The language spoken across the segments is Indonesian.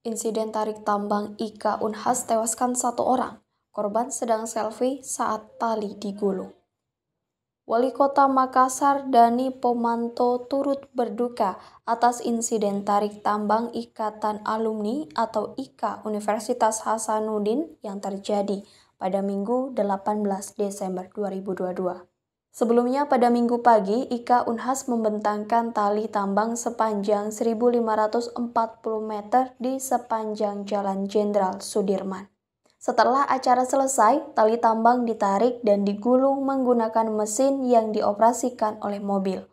Insiden tarik tambang Ika Unhas tewaskan satu orang. Korban sedang selfie saat tali digulung. Wali Kota Makassar Dani Pomanto turut berduka atas insiden tarik tambang Ikatan Alumni atau IKA Universitas Hasanuddin yang terjadi pada Minggu 18 Desember 2022. Sebelumnya pada minggu pagi, Ika Unhas membentangkan tali tambang sepanjang 1540 meter di sepanjang Jalan Jenderal Sudirman. Setelah acara selesai, tali tambang ditarik dan digulung menggunakan mesin yang dioperasikan oleh mobil.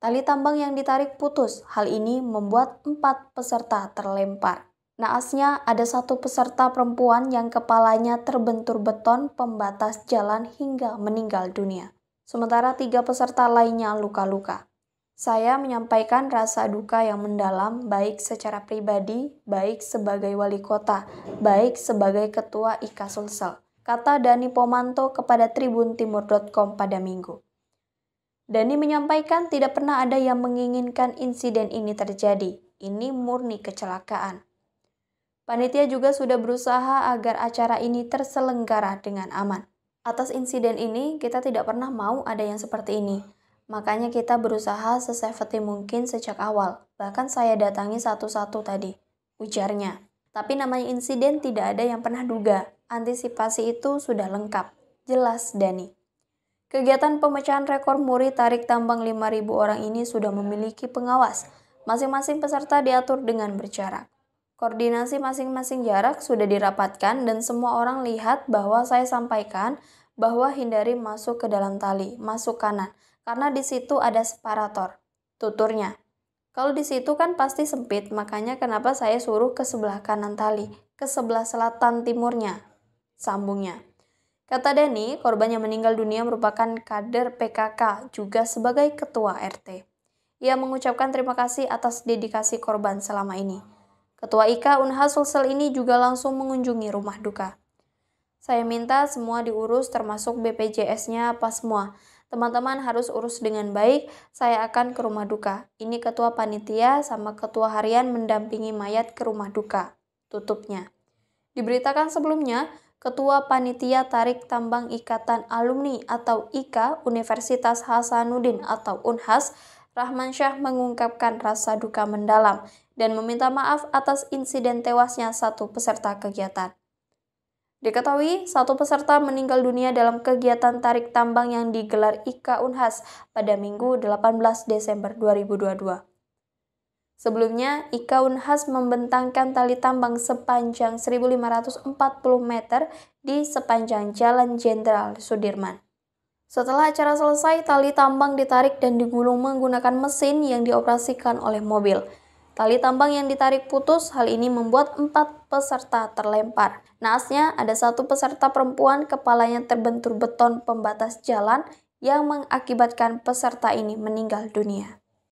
Tali tambang yang ditarik putus, hal ini membuat empat peserta terlempar. Naasnya, ada satu peserta perempuan yang kepalanya terbentur beton pembatas jalan hingga meninggal dunia sementara tiga peserta lainnya luka-luka. Saya menyampaikan rasa duka yang mendalam, baik secara pribadi, baik sebagai wali kota, baik sebagai ketua IKA Sulsel, kata Dani Pomanto kepada Tribun Timur.com pada minggu. Dani menyampaikan tidak pernah ada yang menginginkan insiden ini terjadi. Ini murni kecelakaan. Panitia juga sudah berusaha agar acara ini terselenggara dengan aman. Atas insiden ini, kita tidak pernah mau ada yang seperti ini. Makanya kita berusaha sesafety mungkin sejak awal. Bahkan saya datangi satu-satu tadi, ujarnya. Tapi namanya insiden tidak ada yang pernah duga. Antisipasi itu sudah lengkap. Jelas, Dani. Kegiatan pemecahan rekor muri tarik tambang 5.000 orang ini sudah memiliki pengawas. Masing-masing peserta diatur dengan berjarak. Koordinasi masing-masing jarak sudah dirapatkan dan semua orang lihat bahwa saya sampaikan bahwa hindari masuk ke dalam tali, masuk kanan, karena di situ ada separator, tuturnya. Kalau di situ kan pasti sempit, makanya kenapa saya suruh ke sebelah kanan tali, ke sebelah selatan timurnya, sambungnya. Kata Dani, korban yang meninggal dunia merupakan kader PKK, juga sebagai ketua RT. Ia mengucapkan terima kasih atas dedikasi korban selama ini. Ketua IKA Unhas Sulsel ini juga langsung mengunjungi rumah duka. Saya minta semua diurus termasuk BPJS-nya apa semua. Teman-teman harus urus dengan baik, saya akan ke rumah duka. Ini ketua panitia sama ketua harian mendampingi mayat ke rumah duka. Tutupnya. Diberitakan sebelumnya, Ketua Panitia Tarik Tambang Ikatan Alumni atau IKA Universitas Hasanuddin atau UNHAS Rahman Syah mengungkapkan rasa duka mendalam dan meminta maaf atas insiden tewasnya satu peserta kegiatan. Diketahui, satu peserta meninggal dunia dalam kegiatan tarik tambang yang digelar IKA Unhas pada Minggu 18 Desember 2022. Sebelumnya, Ika Unhas membentangkan tali tambang sepanjang 1540 meter di sepanjang Jalan Jenderal Sudirman. Setelah acara selesai, tali tambang ditarik dan digulung menggunakan mesin yang dioperasikan oleh mobil. Tali tambang yang ditarik putus, hal ini membuat empat peserta terlempar. Naasnya, ada satu peserta perempuan kepalanya terbentur beton pembatas jalan yang mengakibatkan peserta ini meninggal dunia.